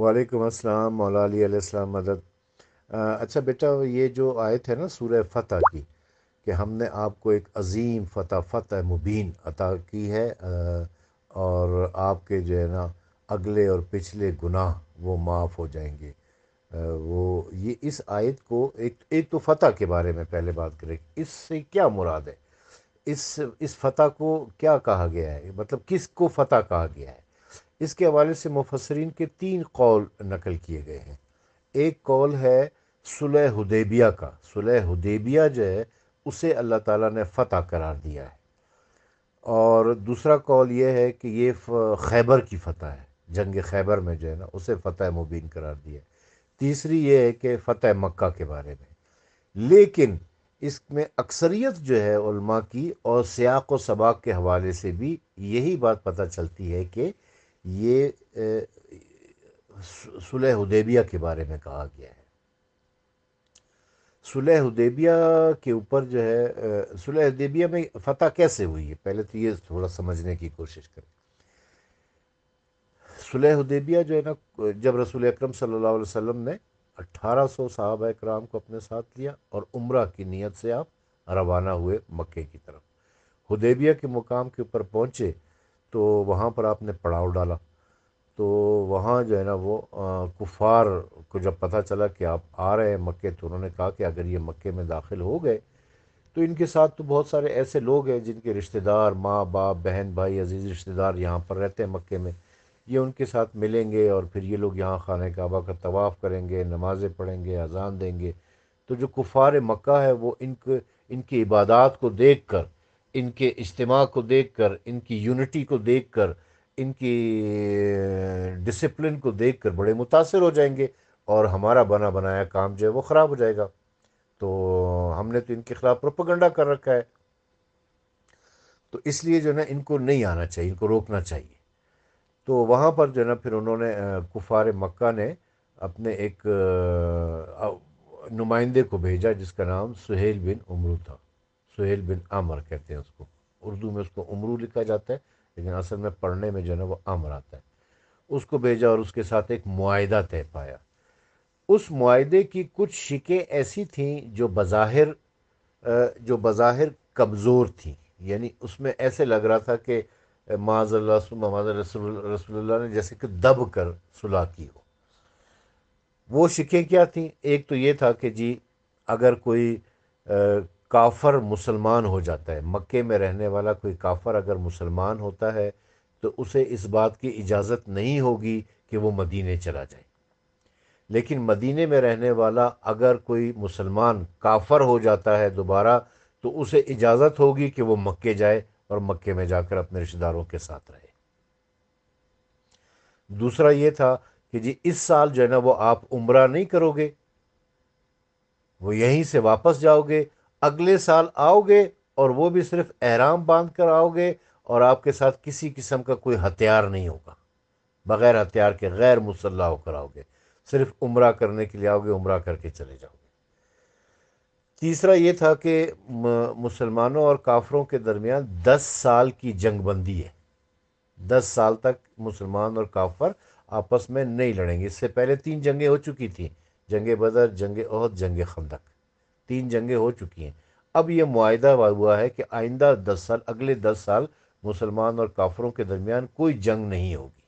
वालेकुम अस्सलाम मौला अलीसम मदद अच्छा बेटा ये जो आयत है ना सूर फ़तह की कि हमने आपको एक अजीम फ़तह फ़तह मुबीन अता की है और आपके जो है ना अगले और पिछले गुनाह वो माफ़ हो जाएंगे वो ये इस आयत को एक एक तो फ़तह के बारे में पहले बात करें इससे क्या मुराद है इस इस फ़तह को क्या कहा गया है मतलब किस को फ़तह कहा गया है इसके हवाले से मुफसरीन के तीन कौल नकल किए गए हैं एक कौल है सुलह हुदेबिया का सुलह हुदेबिया जो है उसे अल्लाह ताला ने फ़तह करार दिया है और दूसरा कौल यह है कि ये खैबर की फ़तह है जंग खैबर में जो है ना उसे फ़तह मुबीन करार दिया है तीसरी ये है कि फ़तह मक्का के बारे में लेकिन इसमें अक्सरियत जो है उल्मा की और सियाक व सबाक के हवाले से भी यही बात पता चलती है कि ये सुलह उदेबिया के बारे में कहा गया है सुलह उदेबिया के ऊपर जो है सुलह उदेबिया में फतह कैसे हुई है पहले तो ये थोड़ा समझने की कोशिश करें सुलह उदेबिया जो है ना जब रसूल अक्रम सल्लल्लाहु अलैहि वसल्लम ने 1800 सौ साहब कराम को अपने साथ लिया और उम्र की नीयत से आप रवाना हुए मक्के की तरफ हुदेबिया के मुकाम के ऊपर पहुंचे तो वहाँ पर आपने पड़ाव डाला तो वहाँ जो है ना वो कुफार को जब पता चला कि आप आ रहे हैं मक्के तो उन्होंने कहा कि अगर ये मक्के में दाखिल हो गए तो इनके साथ तो बहुत सारे ऐसे लोग हैं जिनके रिश्तेदार माँ बाप बहन भाई अजीज़ रिश्तेदार यहाँ पर रहते हैं मक्के में ये उनके साथ मिलेंगे और फिर ये लोग यहाँ खाने काबा का तवाफ़ करेंगे नमाज़ें पढ़ेंगे अजान देंगे तो जो कुफार मक्का है वो इनके इनकी इबादत को देख कर इनके इज्तम को देख कर इनकी यूनिटी को देख कर इनकी डिसप्लिन को देख कर बड़े मुतासर हो जाएंगे और हमारा बना बनाया काम जो है वो ख़राब हो जाएगा तो हमने तो इनके ख़िलाफ़ प्रोपगंडा कर रखा है तो इसलिए जो ना इनको नहीं आना चाहिए इनको रोकना चाहिए तो वहाँ पर जो है ना फिर उन्होंने कुफार मक्का ने अपने एक नुमाइंदे को भेजा जिसका नाम सुहेल बिन उमरू था सुहेल बिन आमर कहते हैं उसको उर्दू में उसको उमरू लिखा जाता है लेकिन असल में पढ़ने में जो है वो आमर आता है उसको भेजा और उसके साथ एक मुआदा तय पाया उस मुआदे की कुछ शिकें ऐसी थीं जो बज़ाहिर जो बज़ाहिर कमज़ोर थी यानी उसमें ऐसे लग रहा था कि माजल्ला रसोल्ला ने जैसे कि दब कर सुलह की हो वो शिकें क्या थीं एक तो ये था कि जी अगर कोई काफर मुसलमान हो जाता है मक्के में रहने वाला कोई काफर अगर मुसलमान होता है तो उसे इस बात की इजाज़त नहीं होगी कि वो मदीने चला जाए लेकिन मदीने में रहने वाला अगर कोई मुसलमान काफर हो जाता है दोबारा तो उसे इजाज़त होगी कि वो मक्के जाए और मक्के में जाकर अपने रिश्तेदारों के साथ रहे दूसरा ये था कि जी इस साल जो है ना वो आप उम्र नहीं करोगे वो यहीं से वापस जाओगे अगले साल आओगे और वो भी सिर्फ एहराम बांध कर आओगे और आपके साथ किसी किस्म का कोई हथियार नहीं होगा बग़ैर हथियार के गैर मुसल्ला होकर आओगे सिर्फ उम्र करने के लिए आओगे उम्र करके चले जाओगे तीसरा ये था कि मुसलमानों और काफरों के दरमियान दस साल की जंगबंदी है दस साल तक मुसलमान और काफर आपस में नहीं लड़ेंगे इससे पहले तीन जंगें हो चुकी थी जंग बदर जंग अहद जंग खंदक तीन जंगें हो चुकी हैं अब यह मुआदा हुआ है कि आइंदा दस साल अगले दस साल मुसलमान और काफरों के दरमियान कोई जंग नहीं होगी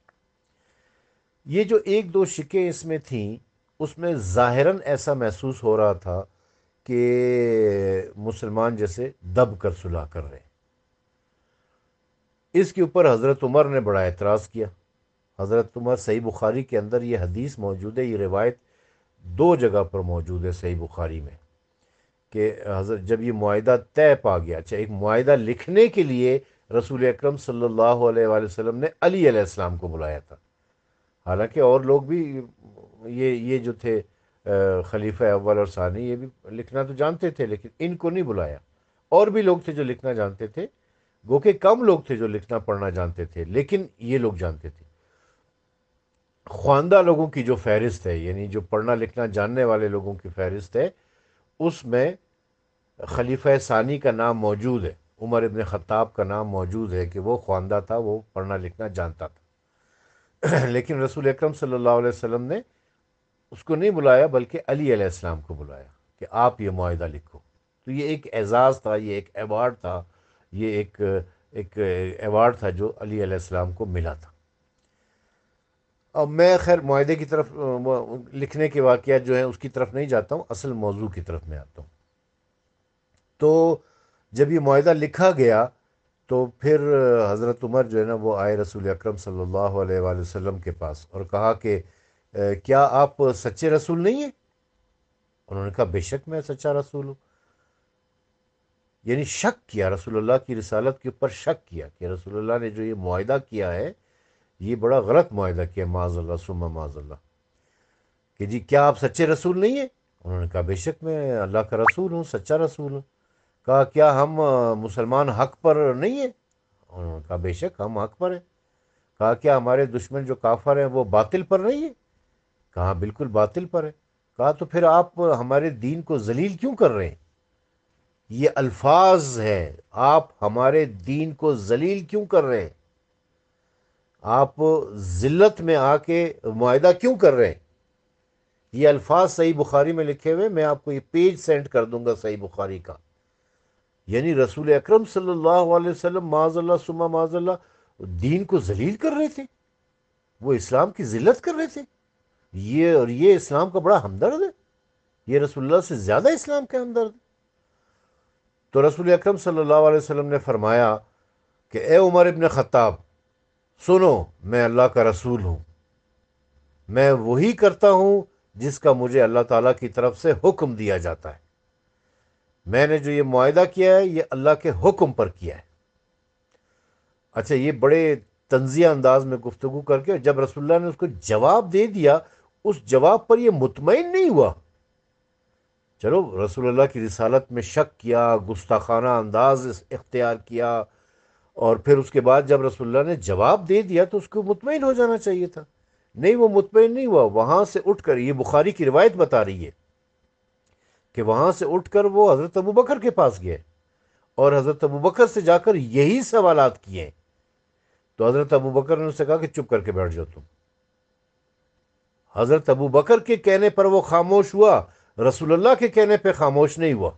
ये जो एक दो शिकें इसमें थीं उसमें ज़ाहरा ऐसा महसूस हो रहा था कि मुसलमान जैसे दब कर सुलह कर रहे हैं इसके ऊपर हज़रत उमर ने बड़ा एतराज़ किया हज़रत उमर सही बुखारी के अंदर ये हदीस मौजूद है ये रिवायत दो जगह पर मौजूद है सही बुखारी में कि हज़रत जब ये माहा तय पा गया अच्छा एक माहा लिखने के लिए रसूल अक्रम सम ने अलीम को बुलाया था हालांकि और लोग भी ये ये जो थे खलीफा अव्वल और सानी ये भी लिखना तो जानते थे लेकिन इनको नहीं बुलाया और भी लोग थे जो लिखना जानते थे गो के कम लोग थे जो लिखना पढ़ना जानते थे लेकिन ये लोग जानते थे ख्वानदा लोगों की जो फहरिस्त है यानी जो पढ़ना लिखना जानने वाले लोगों की फहरिस्त है उसमें खलीफा सानी का नाम मौजूद है उमर इबन ख़ताब का नाम मौजूद है कि वो ख्वानदा था वो पढ़ना लिखना जानता था लेकिन रसूल अक्रम सम ने उसको नहीं बुलाया बल्कि अली को बुलाया कि आप ये माहा लिखो तो ये एक एजाज़ था ये एक एवार्ड था ये एक एक एवार्ड था जो अली सलाम को मिला था अब मैं खैर माहे की तरफ लिखने के वाक़ जो है उसकी तरफ नहीं जाता हूँ असल मौजू की तरफ मैं आता हूँ तो जब ये माहा लिखा गया तो फिर हज़रत उमर जो है ना वो आए रसूल अक्रम सल्लल्लाहु के पास और कहा कि क्या आप सच्चे रसूल नहीं हैं उन्होंने कहा बेशक मैं सच्चा रसूल हूँ यानी शक किया रसूलुल्लाह की रसालत के ऊपर शक किया कि रसूलुल्लाह ने जो ये माहा किया है ये बड़ा गलत माहा किया माजल्ला सुमा माजल्ला कि जी क्या आप सच्चे रसूल नहीं हैं उन्होंने कहा बेशक मैं अल्लाह का रसूल हूँ सच्चा रसूल हूँ कहा क्या हम मुसलमान हक पर नहीं है उन्होंने कहा बेशक हम हक पर हैं कहा क्या हमारे दुश्मन जो काफर हैं वो बातिल पर नहीं है कहा बिल्कुल बातिल पर है कहा तो फिर आप हमारे दीन को जलील क्यों कर रहे हैं ये अल्फाज हैं आप हमारे दीन को जलील क्यों कर रहे हैं आप ज़िल्लत में आके माहा क्यों कर रहे हैं ये अल्फाज सही बुखारी में लिखे हुए मैं आपको ये पेज सेंड कर दूंगा सही बुखारी का यानी रसूल अक्रम सल्लल्लाहु माजल्ला सुमा माजल्ला दीन को जलील कर रहे थे वो इस्लाम की जिल्लत कर रहे थे ये और ये इस्लाम का बड़ा हमदर्द है ये रसुल्ला से ज़्यादा इस्लाम के हमदर्द तो रसूल अक्रम सल्लल्लाहु ने फरमाया कि ए उमर इबन ख़ताब सुनो मैं अल्लाह का रसूल हूँ मैं वही करता हूँ जिसका मुझे अल्लाह ताला की तरफ से हुक्म दिया जाता है मैंने जो ये माहा किया है ये अल्लाह के हुक्म पर किया है अच्छा ये बड़े तंजिया अंदाज में गुफ्तु करके और जब रसुल्ला ने उसको जवाब दे दिया उस जवाब पर यह मुतमिन नहीं हुआ चलो रसोल्ला की रिसालत में शक किया गुस्ताखाना अंदाज इख्तियार किया और फिर उसके बाद जब रसोल्ला ने जवाब दे दिया तो उसको मुतमिन हो जाना चाहिए था नहीं वो मुतमिन नहीं हुआ वहाँ से उठ कर ये बुखारी की रिवायत बता रही है कि वहाँ से उठकर वो हज़रत अबू बकर के पास गए और हज़रत अबू बकर से जाकर यही सवाल किए तो हज़रत अबू बकर ने उससे कहा कि चुप करके बैठ जाओ तुम हज़रत अबू बकर के कहने पर वो खामोश हुआ रसूलुल्लाह के कहने पर खामोश नहीं हुआ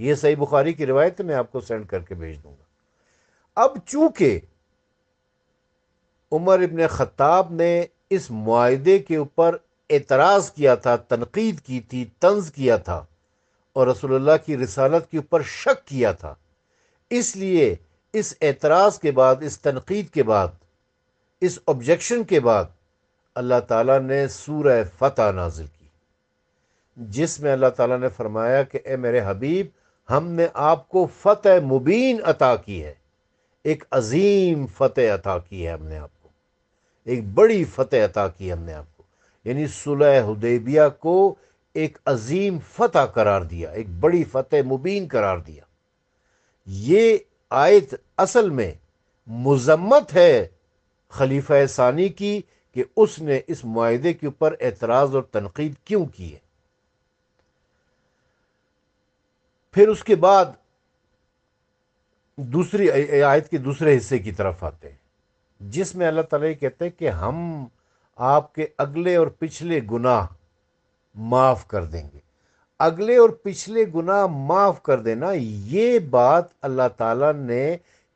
ये सही बुखारी की रिवायत मैं आपको सेंड करके भेज दूंगा अब चूंकि उमर इबन ख़त्ताब ने इस माहे के ऊपर एतराज़ किया था तनकीद की थी तंज किया था और रसोल्ला की रसालत के ऊपर शक किया था इसलिए इस एतराज़ के बाद इस तनकीद के बाद इस ऑब्जेक्शन के बाद अल्लाह ताला ने सूर फ़तह नाजिल की जिसमें अल्लाह ताला ने फरमाया कि ए मेरे हबीब हमने आपको फ़तह मुबीन अता की है एक अजीम फ़तह अता की है हमने आपको एक बड़ी फ़तह अता की हमने आपको यानी सुलह हुदैबिया को एक अजीम फतह करार दिया एक बड़ी फतेह मुबीन करार दिया ये आयत असल में मजम्मत है खलीफा सानी की कि उसने इस माहे के ऊपर एतराज़ और तनकीद क्यों की है फिर उसके बाद दूसरी आयत के दूसरे हिस्से की तरफ आते हैं जिसमें अल्लाह तहते हैं कि हम आपके अगले और पिछले गुनाह माफ़ कर देंगे अगले और पिछले गुनाह माफ़ कर देना ये बात अल्लाह ताला ने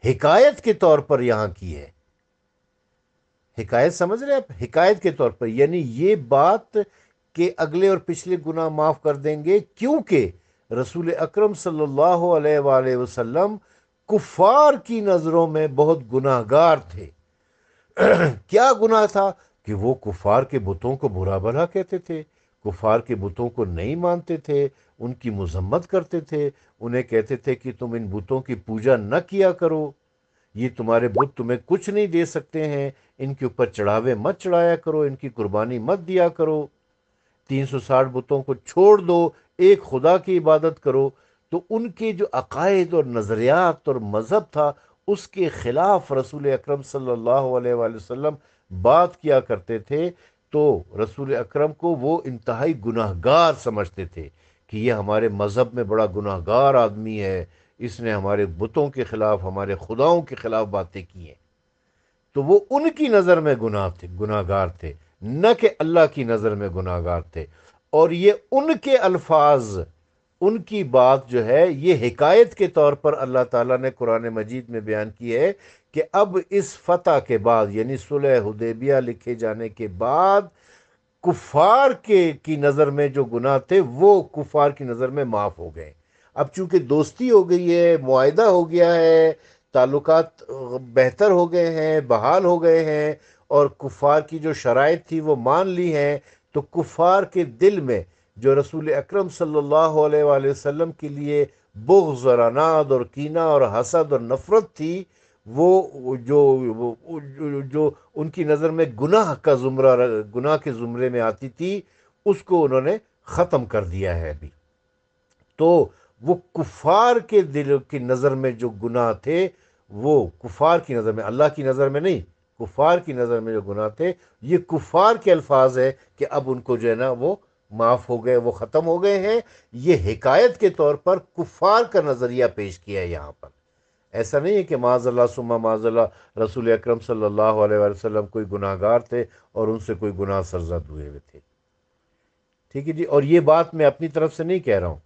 हिकायत के तौर पर यहाँ की है हिकायत समझ रहे हैं आप हिकायत के तौर पर यानी ये बात के अगले और पिछले गुनाह माफ़ कर देंगे क्योंकि रसूल अक्रम सल्लल्लाहु वसल्लम कुफार की नज़रों में बहुत गुनाहगार थे क्या गुनाह था कि वो कुफार के बुतों को बुरा भला कहते थे कुफार के बुतों को नहीं मानते थे उनकी मजम्मत करते थे उन्हें कहते थे कि तुम इन बुतों की पूजा न किया करो ये तुम्हारे बुत तुम्हें कुछ नहीं दे सकते हैं इनके ऊपर चढ़ावे मत चढ़ाया करो इनकी कुर्बानी मत दिया करो 360 बुतों को छोड़ दो एक खुदा की इबादत करो तो उनके जो अकायद और नज़रियात और मज़हब था उसके ख़िलाफ़ रसूल अक्रम सल्लल्लाहु अलैहि वसल्लम बात किया करते थे तो रसूल अकरम को वो इंतहाई गुनाहगार समझते थे कि ये हमारे मज़हब में बड़ा गुनाहगार आदमी है इसने हमारे बुतों के ख़िलाफ़ हमारे खुदाओं के ख़िलाफ़ बातें की हैं तो वो उनकी नज़र में गुनाह थे गुनाहगार थे न कि अल्लाह की नज़र में गुनाहगार थे और ये उनके अल्फाज उनकी बात जो है ये हिकायत के तौर पर अल्लाह ताला ने कुरान मजीद में बयान की है कि अब इस फतह के बाद यानी सुलह हदेबिया लिखे जाने के बाद कुफार के की नज़र में जो गुनाह थे वो कुफार की नज़र में माफ़ हो गए अब चूंकि दोस्ती हो गई है माहदा हो गया है ताल्लुक बेहतर हो गए हैं बहाल हो गए हैं और कुफार की जो शराइ थी वो मान ली हैं तो कुफार के दिल में जो रसूल अक्रम सल्ला वसम के लिए बुग्ज़ जरानाद और कीना और हसद और नफ़रत थी वो जो वो जो उनकी नज़र में गुनाह का ज़ुमरा गुनाह के ज़ुमरे में आती थी उसको उन्होंने ख़त्म कर दिया है अभी तो वो कुफार के दिल की नज़र में जो गुनाह थे वो कुफार की नज़र में अल्लाह की नज़र में नहीं कुफार की नज़र में जो गुनाह थे ये कुफार के अल्फाज है कि अब उनको जो है ना वो माफ़ हो गए वो ख़त्म हो गए हैं ये हिकायत के तौर पर कुफार का नज़रिया पेश किया है यहाँ पर ऐसा नहीं है कि माजल्ला सुमा माजल्ला रसूल अक्रम सल्लल्लाहु वसल्लम कोई गुनाहगार थे और उनसे कोई गुनाह सरजद हुए हुए थे ठीक है जी और ये बात मैं अपनी तरफ से नहीं कह रहा हूँ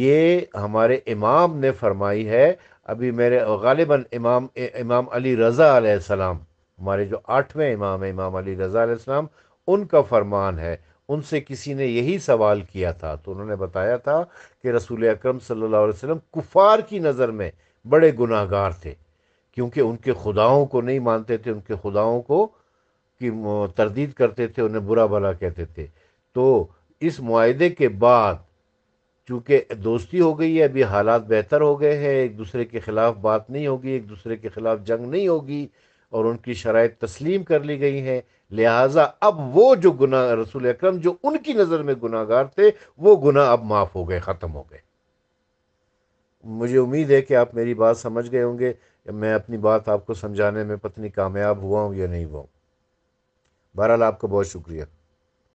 ये हमारे इमाम ने फरमाई है अभी मेरे गालिबा इमाम इमाम अली रज़ा आसमाम हमारे जो आठवें इमाम है इमाम अली रज़ा आसमाम उनका फरमान है उनसे किसी ने यही सवाल किया था तो उन्होंने बताया था कि रसूल अक्रम सल्लल्लाहु वसम कुफार की नज़र में बड़े गुनाहगार थे क्योंकि उनके खुदाओं को नहीं मानते थे उनके खुदाओं को की तरदीद करते थे उन्हें बुरा भला कहते थे तो इस माहे के बाद चूँकि दोस्ती हो गई है अभी हालात बेहतर हो गए हैं एक दूसरे के ख़िलाफ़ बात नहीं होगी एक दूसरे के ख़िलाफ़ जंग नहीं होगी और उनकी शराइ तस्लीम कर ली गई हैं लिहाजा अब वो जो गुना रसूल अक्रम जो उनकी नज़र में गुनागार थे वो गुना अब माफ़ हो गए ख़त्म हो गए मुझे उम्मीद है कि आप मेरी बात समझ गए होंगे मैं अपनी बात आपको समझाने में पत्नी कामयाब हुआ हूँ या नहीं हुआ हूँ बहरहाल आपका बहुत शुक्रिया